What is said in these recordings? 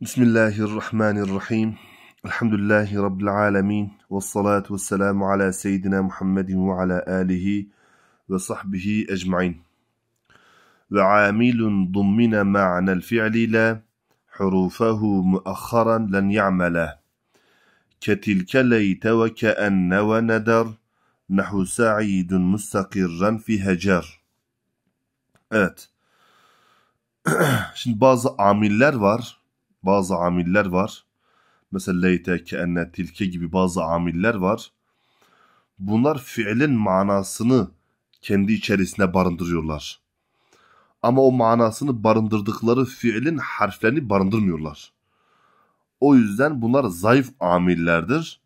بسم الله الرحمن الرحيم الحمد لله رب العالمين والصلاة والسلام على سيدنا محمد وعلى آله وصحبه أجمعين وعامل ضمن معنى الفعل لا حروفه مؤخرا لن يعمل كتلك ليت وكأن وندر نحو سعيد مستقرا في هجر آت Şimdi عامل amiller var. bazı amiller var. Mesela leyte, keenne, tilke gibi bazı amiller var. Bunlar fiilin manasını kendi içerisine barındırıyorlar. Ama o manasını barındırdıkları fiilin harflerini barındırmıyorlar. O yüzden bunlar zayıf amillerdir.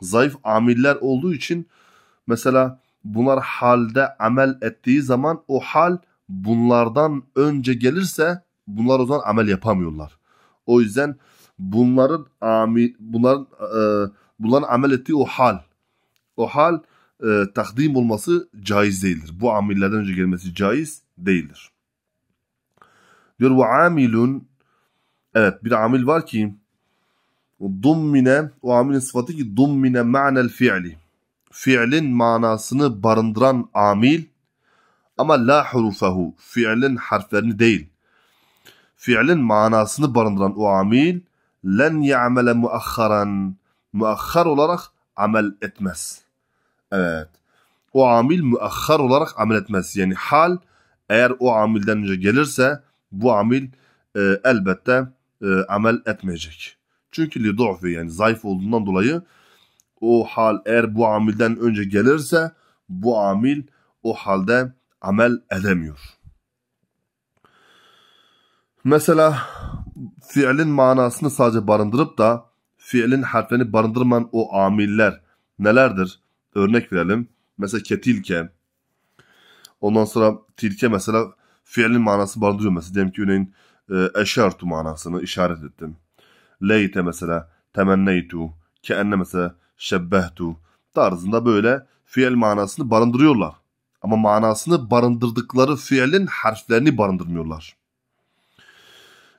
Zayıf amiller olduğu için mesela bunlar halde amel ettiği zaman o hal bunlardan önce gelirse bunlar o zaman amel yapamıyorlar. O yüzden bunların ami, bunların e, bunların amel ettiği o hal o hal e, takdim olması caiz değildir. Bu amillerden önce gelmesi caiz değildir. Diyor bu amilun evet bir amil var ki dummine o amilin sıfatı ki dummine ma'nel fi'li fiilin manasını barındıran amil ama la hurufahu fiilin harflerini değil fiilin manasını barındıran o amil len ya'mele muahharan muahhar olarak amel etmez. Evet. O amil muahhar olarak amel etmez. Yani hal eğer o amilden önce gelirse bu amil e, elbette e, amel etmeyecek. Çünkü li du'fi yani zayıf olduğundan dolayı o hal eğer bu amilden önce gelirse bu amil o halde amel edemiyor. Mesela fiilin manasını sadece barındırıp da fiilin harflerini barındırmayan o amiller nelerdir? Örnek verelim. Mesela ketilke. Ondan sonra tilke mesela fiilin manası barındırıyor. Mesela diyelim ki örneğin e, manasını işaret ettim. Leyte mesela temenneytu. Keenne mesela şebbehtu. Tarzında böyle fiil manasını barındırıyorlar. Ama manasını barındırdıkları fiilin harflerini barındırmıyorlar.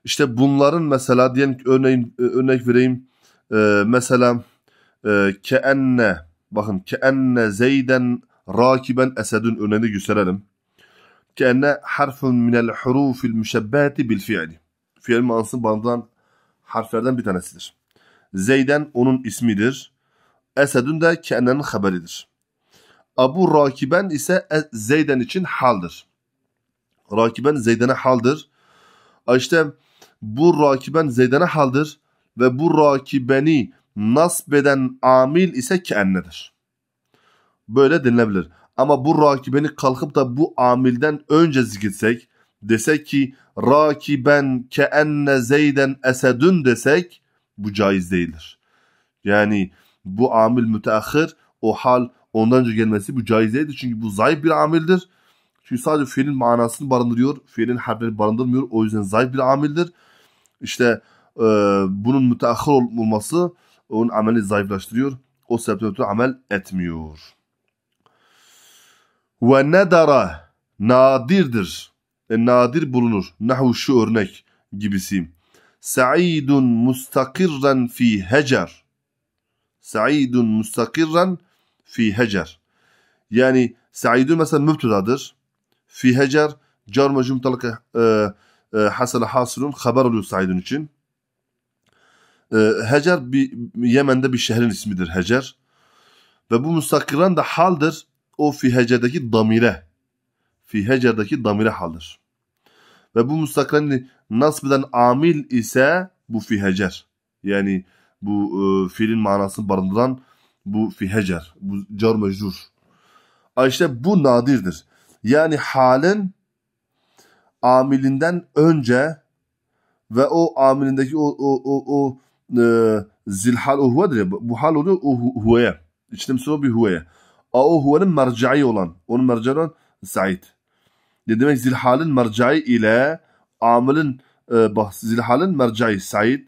İşte bunların mesela diyen örneğin, örnek vereyim. Ee, mesela e, keenne bakın keenne zeyden rakiben esedün örneğini gösterelim. Keenne harfun minel hurufil müşebbeti bil fiili. Fiil manasını bandıran harflerden bir tanesidir. Zeyden onun ismidir. Esedün de keennenin haberidir. Abu Rakiben ise e, Zeyden için haldır. Rakiben Zeyden'e haldır. İşte bu rakiben zeydene haldir ve bu rakibeni nasbeden amil ise keennedir. Böyle denilebilir. Ama bu rakibeni kalkıp da bu amilden önce zikretsek desek ki rakiben keenne zeyden esedün desek bu caiz değildir. Yani bu amil müteahhir o hal ondan önce gelmesi bu caiz değildir. Çünkü bu zayıf bir amildir. Çünkü sadece fiilin manasını barındırıyor. Fiilin harflerini barındırmıyor. O yüzden zayıf bir amildir işte e, bunun müteahhir olması onun ameli zayıflaştırıyor. O sebepten ötürü amel etmiyor. Ve nedara nadirdir. E, nadir bulunur. Nahu şu örnek gibisi. Sa'idun mustakirren fi hecer. Sa'idun mustakirren fi hecer. Yani Sa'idun mesela mübtüdadır. Fi hecer car ve cümtalık e, e, ee, hasele hasulun haber oluyor Said'in için. E, Hecer bir, Yemen'de bir şehrin ismidir Hecer. Ve bu müstakiran da haldır. O fi Hecer'deki damire. Fi Hecer'deki damire haldır. Ve bu müstakiran nasbeden amil ise bu fi Hecer. Yani bu e, fiilin manasını barındıran bu fi Hecer. Bu car mecrur. İşte bu nadirdir. Yani halen amilinden önce ve o amilindeki o o o o e, zilhal uhvedir ya bu hal oluyor o huveye. İçtimsi o bir huveye. O huvenin mercai olan. Onun mercai olan Said. Ne demek zilhalin mercai ile amilin e, bah, zilhalin mercai Said.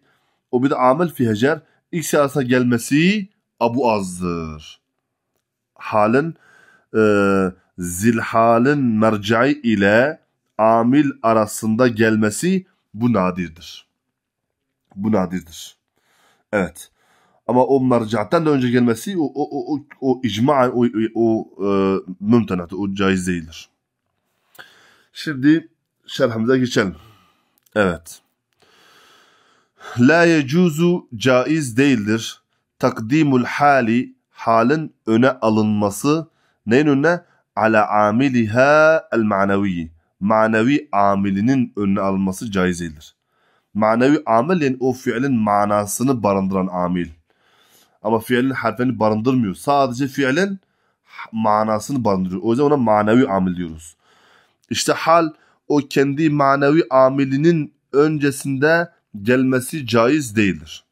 O bir de amil fi İlk İkisi gelmesi Abu Az'dır. Halin e, zilhalin mercai ile amil arasında gelmesi bu nadirdir. Bu nadirdir. Evet. Ama o mercaatten de önce gelmesi o o o o icma o o e, mümtenat o caiz değildir. Şimdi şerhimize geçelim. Evet. La yecuzu caiz değildir. Takdimul hali halin öne alınması neyin önüne? Ala amiliha el manaviyi manevi amilinin önüne alınması caiz değildir. Manevi amil yani o fiilin manasını barındıran amil. Ama fiilin harfini barındırmıyor. Sadece fiilin manasını barındırıyor. O yüzden ona manevi amil diyoruz. İşte hal o kendi manevi amilinin öncesinde gelmesi caiz değildir.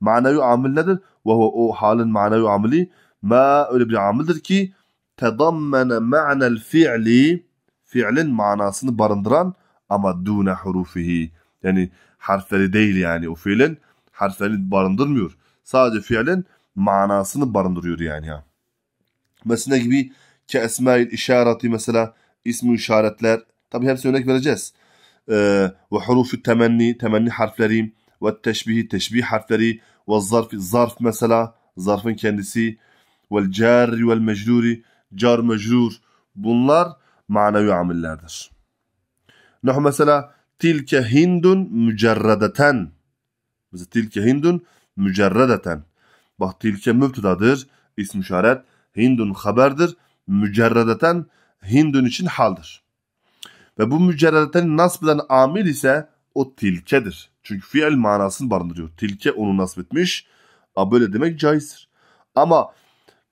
Manevi amil nedir? Ve o halin manevi amili ma öyle bir amildir ki tedammene ma'nel fi'li fiilin manasını barındıran ama dune hurufihi yani harfleri değil yani o fiilin harfleri barındırmıyor. Sadece fiilin manasını barındırıyor yani ya. Mesela gibi ki esmail işareti mesela ismi işaretler tabi hepsi örnek vereceğiz. Ee, ve hurufu temenni temenni harfleri ve teşbihi teşbih harfleri ve zarf zarf mesela zarfın kendisi ve carri ve mecluri car mecrur bunlar manevi amillerdir. Nuh mesela tilke hindun mücerredeten. Mesela tilke hindun mücerredeten. Bak tilke mübtüdadır, ism işaret. Hindun haberdir, mücerredeten hindun için haldır. Ve bu mücerredeten nasb eden amil ise o tilkedir. Çünkü fiil manasını barındırıyor. Tilke onu nasb etmiş. A böyle demek caizdir. Ama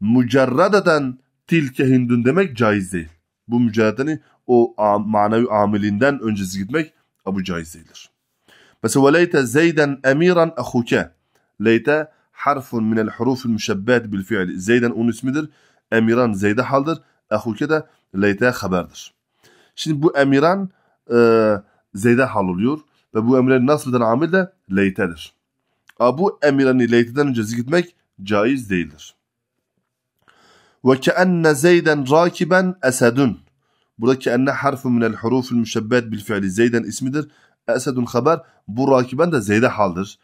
mücerredeten tilke hindun demek caiz değil bu mücadelenin o manevi amilinden öncesi gitmek Abu Caiz değildir. Mesela وَلَيْتَ زَيْدًا اَمِيرًا اَخُكَ لَيْتَ حَرْفٌ مِنَ الْحُرُوفِ الْمُشَبَّهَةِ بِالْفِعْلِ Zeyden onun ismidir. Emiran Zeyd'e haldır. Ehuke de Leyte'ye haberdir. Şimdi bu emiran e, Zeyd'e hal oluyor. Ve bu emiran nasıl eden amil de Leyte'dir. Bu emirani Leyte'den önce zikretmek caiz değildir. Ve keenne zeyden rakiben esedun. Burada keenne harfu minel huruful müşebbet bil fiili. Zeyden ismidir. Esedun haber. Bu rakiben de zeyde haldır.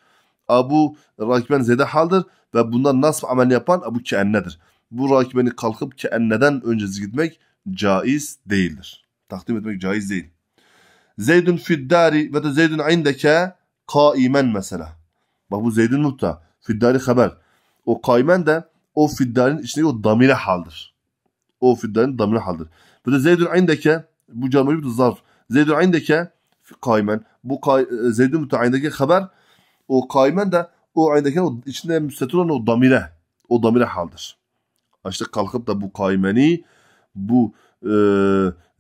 Abu rakiben zeyde haldır. Ve bundan nasb amel yapan Abu keennedir. Bu rakibeni kalkıp keenneden öncesi gitmek caiz değildir. Takdim etmek caiz değil. Zeydun fiddari ve de zeydun indeke kaimen mesela. Bak bu zeydun mutta. Fiddari haber. O kaimen de o fiddanin içindeki o damire haldir. O fiddanin damire haldır. Ve de zeydün indeke bu camiri bir zarf. Zeydün indeke kaymen. Bu kay, e, zeydün müteayindeki haber o kaymen de o ayındaki o içinde müstetir olan o damire. O damire haldir. İşte kalkıp da bu kaymeni bu e,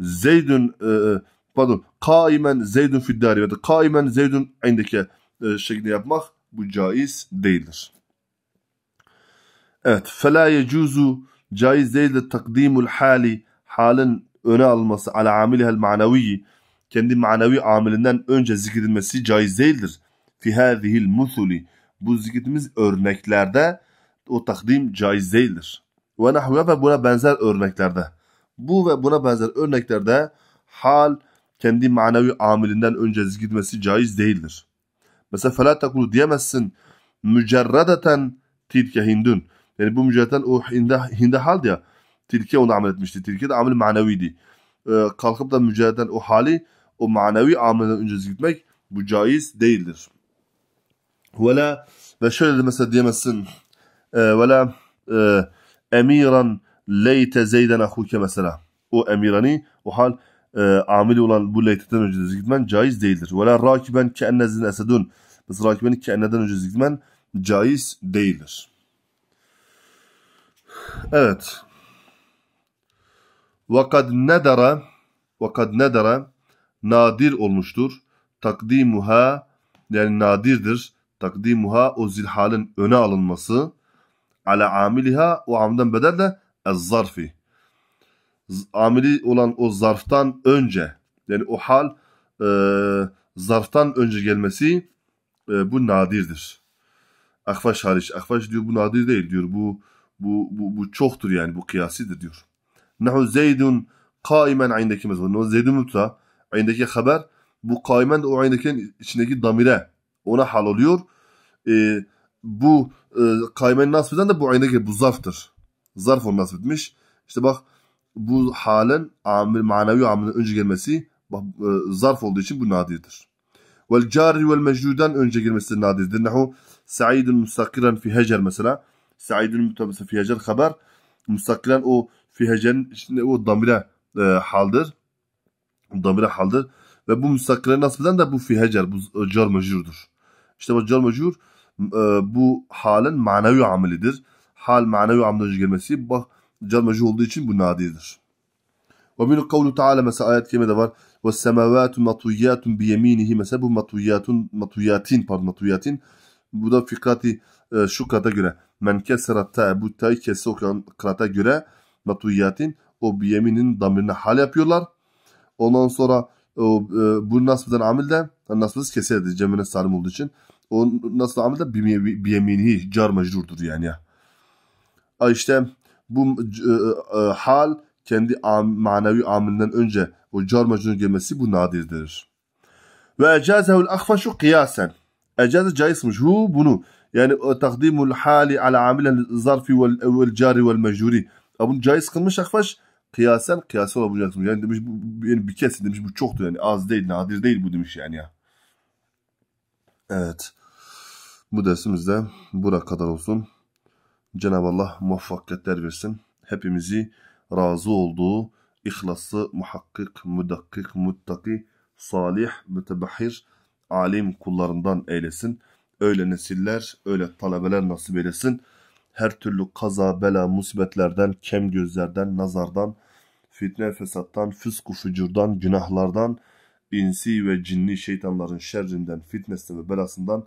zeydün e, e pardon kaimen zeydün fiddari ve de kaimen zeydün indeki e, şeklinde yapmak bu caiz değildir. Evet. فَلَا يَجُوزُ Caiz değil de takdimul hali halin öne alınması ala amilihel manaviyi kendi manevi amilinden önce zikredilmesi caiz değildir. Fi hadihil muthuli bu zikretimiz örneklerde o takdim caiz değildir. Ve nahve ve buna benzer örneklerde. Bu ve buna benzer örneklerde hal kendi manevi amilinden önce zikredilmesi caiz değildir. Mesela fela takulu diyemezsin mücerredeten tilke hindun yani bu mücadele o Hinde, Hinde haldi ya. Türkiye onu amel etmişti. Türkiye de amel maneviydi. Ee, kalkıp da mücadele o hali o manevi amelden öncesi gitmek bu caiz değildir. Vela ve şöyle de mesela diyemezsin. E, vela e, emiran leyte zeyden ahuke mesela. O emirani o hal e, amil olan bu leyteden önce gitmen caiz değildir. Vela rakiben ke ennezin esedun. Mesela rakibeni ke enneden önce gitmen caiz değildir. Evet. Vakad nedara vakad nedara nadir olmuştur. Takdimuha yani nadirdir. Takdimuha o zilhalin öne alınması ala amiliha o amden bedel de zarfi. Amili olan o zarftan önce yani o hal e, zarftan önce gelmesi e, bu nadirdir. Akfaş hariç. Akfaş diyor bu nadir değil diyor. Bu bu, bu, bu çoktur yani bu kıyasidir diyor. Nehu zeydun kaimen ayındaki mesela nehu zeydun mutla ayındaki haber bu kaimen de o ayındakilerin içindeki damire ona hal oluyor. E, bu e, kaimen nasip de bu ayındaki bu zarftır. Zarf onu nasip etmiş. İşte bak bu halen amir, manevi amirin önce gelmesi bak, e, zarf olduğu için bu nadirdir. Vel cari vel mecdudan önce girmesi nadirdir. Nehu saidun mustakiran fi hecer mesela. سعيد متمسك في haber, خبر o او في o damire e, haldır. Damire haldir Ve bu müstakile nasbeden de bu fi bu e, car mecurdur. İşte bu car mecur e, bu halin manevi amelidir. Hal manevi amelidir gelmesi bak car mecur olduğu için bu nadidir. Ve minhu kavlu ta'ala mesela ayet kerimede var. Ve semavatu matuyatun biyeminihi mesela bu matuyatun matuyatin pardon matuyatin bu da fikati e, şukata göre men keseret te'bu te'yi kesse okuyan kırata göre matuyiyatin o yeminin damirine hal yapıyorlar. Ondan sonra o, e, bu nasbeden amil de nasbız keserdi cemine salim olduğu için. O nasıl amil de biyeminihi car mecrurdur yani ya. işte bu e, e, e, hal kendi am, manevi amilinden önce o car mecrurun gelmesi bu nadirdir. Ve ecazehul ahfaşu kıyasen. Ecaze caizmiş. Hu bunu yani takdimul hali ala amil, zarfi vel, vel cari vel mecuri. Bunu caiz kılmış Akfaş kıyasen kıyasal olacaksın. Yani demiş bu yani bir kesin demiş bu çoktu yani az değil nadir değil bu demiş yani ya. Evet. Bu dersimizde bura kadar olsun. Cenab-ı Allah muvaffakiyetler versin. Hepimizi razı olduğu ihlaslı, muhakkik, müdakkik, muttaki, salih, mütebahhir, alim kullarından eylesin öyle nesiller, öyle talebeler nasip eylesin. Her türlü kaza, bela, musibetlerden, kem gözlerden, nazardan, fitne, fesattan, fısku, fücurdan, günahlardan, insi ve cinli şeytanların şerrinden, fitnesinden ve belasından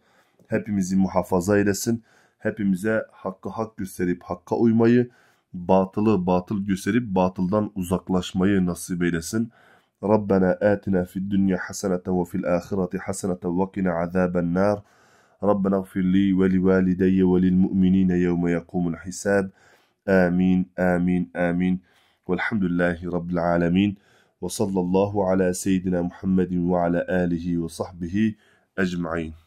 hepimizi muhafaza eylesin. Hepimize hakkı hak gösterip hakka uymayı, batılı batıl gösterip batıldan uzaklaşmayı nasip eylesin. Rabbena atina fid dünya hasenete ve fil ahireti hasenete ve kina azaben nar. ربنا اغفر لي ولوالدي وللمؤمنين يوم يقوم الحساب آمين آمين آمين والحمد لله رب العالمين وصلى الله على سيدنا محمد وعلى آله وصحبه أجمعين